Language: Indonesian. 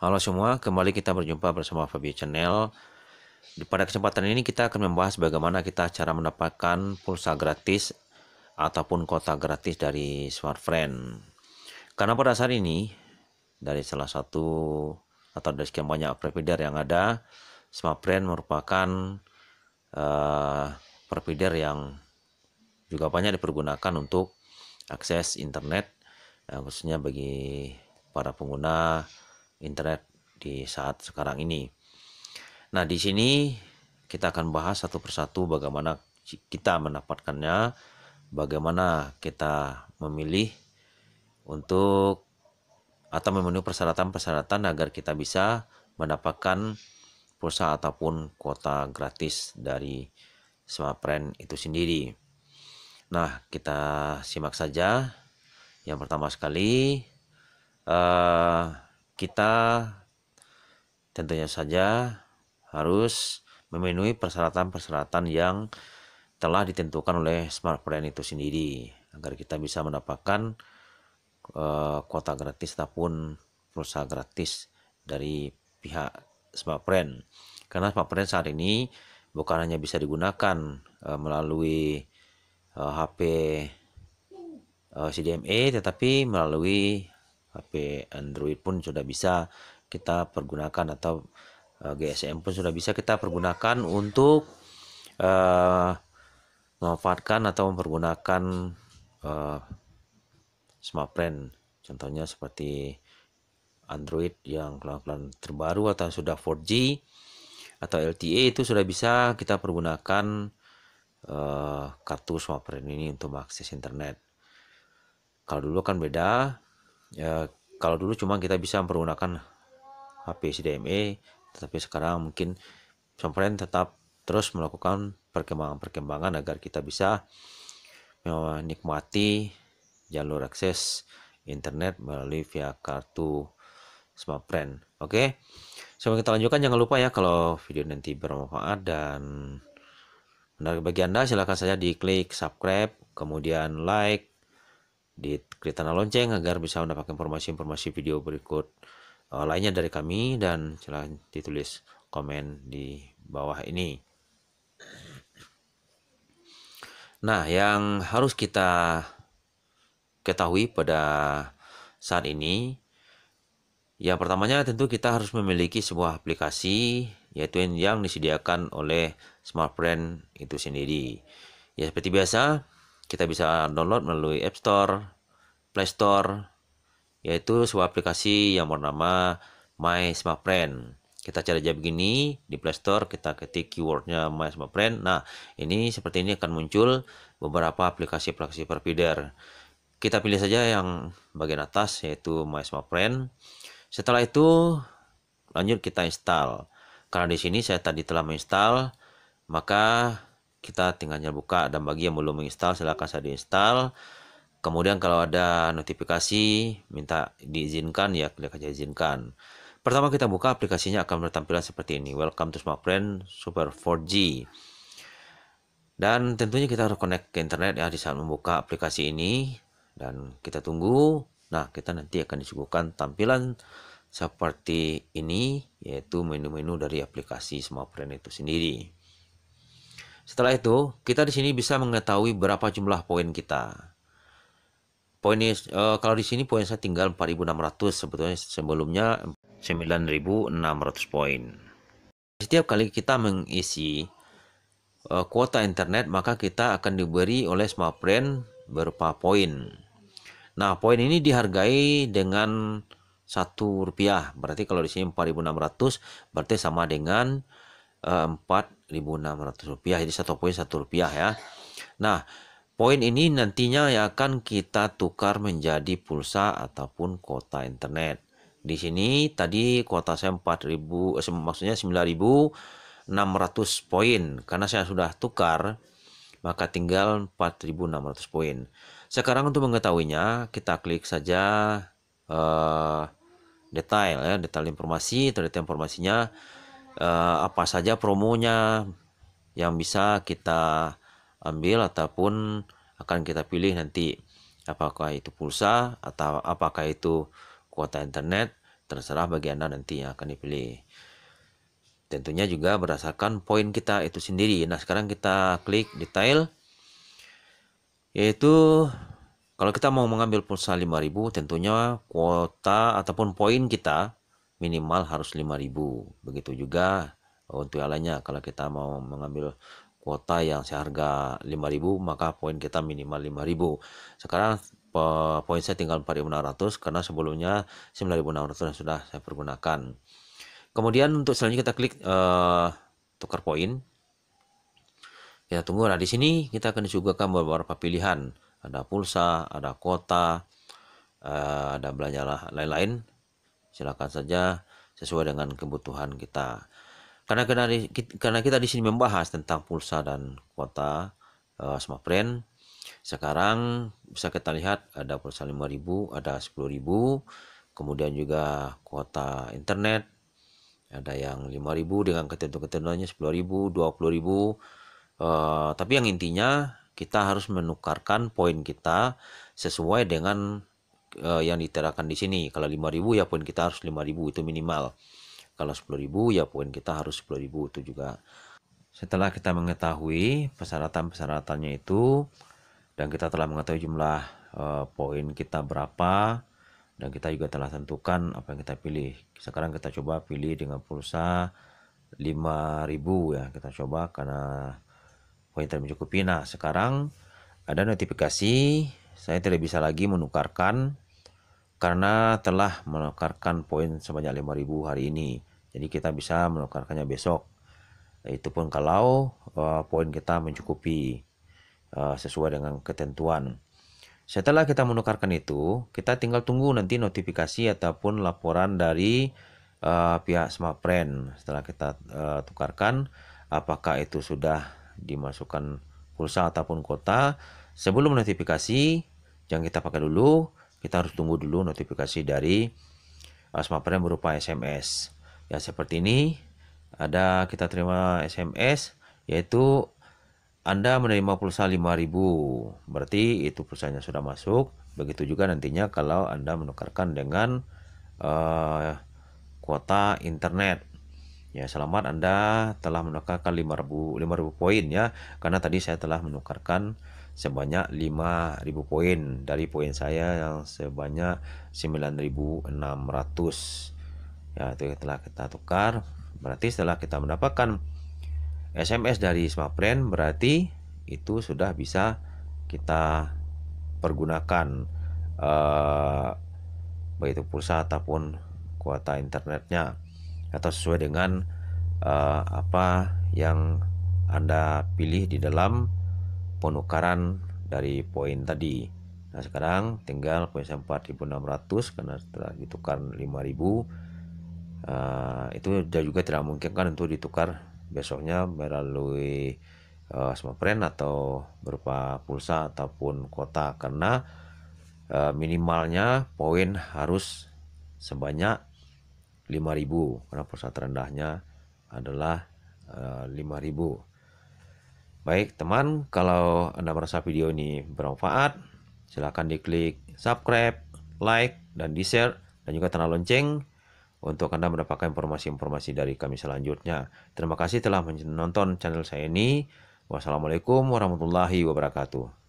Halo semua, kembali kita berjumpa bersama Fabio Channel. Pada kesempatan ini kita akan membahas bagaimana kita cara mendapatkan pulsa gratis ataupun kota gratis dari Smartfriend. Karena pada saat ini dari salah satu atau dari sekian banyak provider yang ada, Smartfriend merupakan uh, provider yang juga banyak dipergunakan untuk akses internet, uh, khususnya bagi para pengguna internet di saat sekarang ini. Nah, di sini kita akan bahas satu persatu bagaimana kita mendapatkannya, bagaimana kita memilih untuk atau memenuhi persyaratan-persyaratan agar kita bisa mendapatkan pulsa ataupun kuota gratis dari Smartfren itu sendiri. Nah, kita simak saja. Yang pertama sekali, uh, kita tentunya saja harus memenuhi persyaratan-persyaratan yang telah ditentukan oleh smart plan itu sendiri agar kita bisa mendapatkan eh, kuota gratis ataupun pulsa gratis dari pihak smart plan karena smart plan saat ini bukan hanya bisa digunakan eh, melalui HP eh, CDMA tetapi melalui HP Android pun sudah bisa kita pergunakan atau uh, eh, GSM pun sudah bisa kita pergunakan untuk uh, memanfaatkan atau mempergunakan uh, eh, smartphone contohnya seperti Android yang keluaran terbaru atau sudah 4G atau LTE itu sudah bisa kita pergunakan uh, kartu smartphone ini untuk mengakses internet. Kalau dulu kan beda, ya kalau dulu cuma kita bisa menggunakan HP CDMA, tetapi sekarang mungkin Sompren tetap terus melakukan perkembangan-perkembangan agar kita bisa menikmati jalur akses internet melalui via kartu Smartfren. Oke. Sebelum kita lanjutkan jangan lupa ya kalau video nanti bermanfaat dan menarik bagi Anda silahkan saja diklik subscribe, kemudian like, di klik tanda lonceng agar bisa mendapatkan informasi-informasi video berikut uh, lainnya dari kami dan silahkan ditulis komen di bawah ini. Nah, yang harus kita ketahui pada saat ini yang pertamanya tentu kita harus memiliki sebuah aplikasi yaitu yang disediakan oleh Smartfriend itu sendiri. Ya seperti biasa, kita bisa download melalui App Store, Play Store, yaitu sebuah aplikasi yang bernama My Smart Friend. Kita cari aja begini di Play Store, kita ketik keywordnya My Smart Friend. Nah, ini seperti ini akan muncul beberapa aplikasi-aplikasi perpider. Kita pilih saja yang bagian atas yaitu My Smart Friend. Setelah itu lanjut kita install. Karena di sini saya tadi telah menginstal, maka kita tinggalnya buka dan bagi yang belum menginstal silahkan saya diinstal kemudian kalau ada notifikasi minta diizinkan ya klik aja izinkan pertama kita buka aplikasinya akan bertampilan seperti ini welcome to smartfren super 4G dan tentunya kita harus connect ke internet ya di saat membuka aplikasi ini dan kita tunggu nah kita nanti akan disuguhkan tampilan seperti ini yaitu menu-menu dari aplikasi smartfren itu sendiri setelah itu, kita di sini bisa mengetahui berapa jumlah poin kita. poin uh, eh, kalau di sini poin saya tinggal 4600 sebetulnya sebelumnya 9600 poin. Setiap kali kita mengisi uh, kuota internet, maka kita akan diberi oleh Smartfren berupa poin. Nah, poin ini dihargai dengan satu rupiah. Berarti kalau di sini 4600 berarti sama dengan 4.600 eh, rupiah jadi satu poin satu rupiah ya nah poin ini nantinya akan kita tukar menjadi pulsa ataupun kuota internet di sini tadi kuota saya 4000 eh, maksudnya 9600 poin karena saya sudah tukar maka tinggal 4600 poin. Sekarang untuk mengetahuinya kita klik saja uh, detail ya, detail informasi atau informasinya uh, apa saja promonya yang bisa kita ambil ataupun akan kita pilih nanti apakah itu pulsa atau apakah itu kuota internet terserah bagi Anda nanti yang akan dipilih. Tentunya juga berdasarkan poin kita itu sendiri. Nah, sekarang kita klik detail yaitu kalau kita mau mengambil pulsa 5000 tentunya kuota ataupun poin kita minimal harus 5000 begitu juga untuk yang lainnya kalau kita mau mengambil kuota yang seharga 5000 maka poin kita minimal 5000 sekarang poin saya tinggal 4600 karena sebelumnya 9600 sudah saya pergunakan kemudian untuk selanjutnya kita klik uh, tukar poin kita tunggu nah di sini kita akan disuguhkan beberapa pilihan ada pulsa ada kuota uh, ada belanja lain-lain silakan saja sesuai dengan kebutuhan kita karena karena, karena kita di sini membahas tentang pulsa dan kuota uh, eh, smartfren sekarang bisa kita lihat ada pulsa 5000 ada 10000 kemudian juga kuota internet ada yang 5000 dengan ketentuan-ketentuannya 10000 20000 uh, tapi yang intinya kita harus menukarkan poin kita sesuai dengan uh, yang diterapkan di sini. Kalau 5000 ya poin kita harus 5000 itu minimal. Kalau 10000 ya poin kita harus 10000 itu juga. Setelah kita mengetahui persyaratan-persyaratannya itu dan kita telah mengetahui jumlah uh, poin kita berapa dan kita juga telah tentukan apa yang kita pilih. Sekarang kita coba pilih dengan pulsa 5000 ya kita coba karena poin mencukupi. Nah, sekarang ada notifikasi saya tidak bisa lagi menukarkan karena telah menukarkan poin sebanyak 5000 hari ini. Jadi kita bisa menukarkannya besok. Itu pun kalau uh, poin kita mencukupi uh, sesuai dengan ketentuan. Setelah kita menukarkan itu, kita tinggal tunggu nanti notifikasi ataupun laporan dari uh, pihak Smartfren setelah kita uh, tukarkan apakah itu sudah dimasukkan pulsa ataupun kota? Sebelum notifikasi, jangan kita pakai dulu kita harus tunggu dulu notifikasi dari uh, smartphone berupa SMS. Ya seperti ini ada kita terima SMS yaitu Anda menerima pulsa 5000. Berarti itu pulsanya sudah masuk. Begitu juga nantinya kalau Anda menukarkan dengan uh, kuota internet. Ya, selamat Anda telah menukarkan 5000 5000 poin ya. Karena tadi saya telah menukarkan sebanyak 5000 poin dari poin saya yang sebanyak 9600 ya itu telah kita tukar berarti setelah kita mendapatkan SMS dari Smartfren berarti itu sudah bisa kita pergunakan eh, baik itu pulsa ataupun kuota internetnya atau sesuai dengan eh, apa yang Anda pilih di dalam penukaran dari poin tadi. Nah sekarang tinggal poin 4600 karena setelah ditukar 5000 uh, eh, itu juga tidak mungkin kan untuk ditukar besoknya melalui uh, eh, smartfren atau berupa pulsa ataupun kota karena uh, minimalnya poin harus sebanyak 5000 karena pulsa terendahnya adalah uh, 5000 Baik teman, kalau Anda merasa video ini bermanfaat, silakan diklik subscribe, like, dan di-share, dan juga tanda lonceng untuk Anda mendapatkan informasi-informasi dari kami selanjutnya. Terima kasih telah menonton channel saya ini. Wassalamualaikum warahmatullahi wabarakatuh.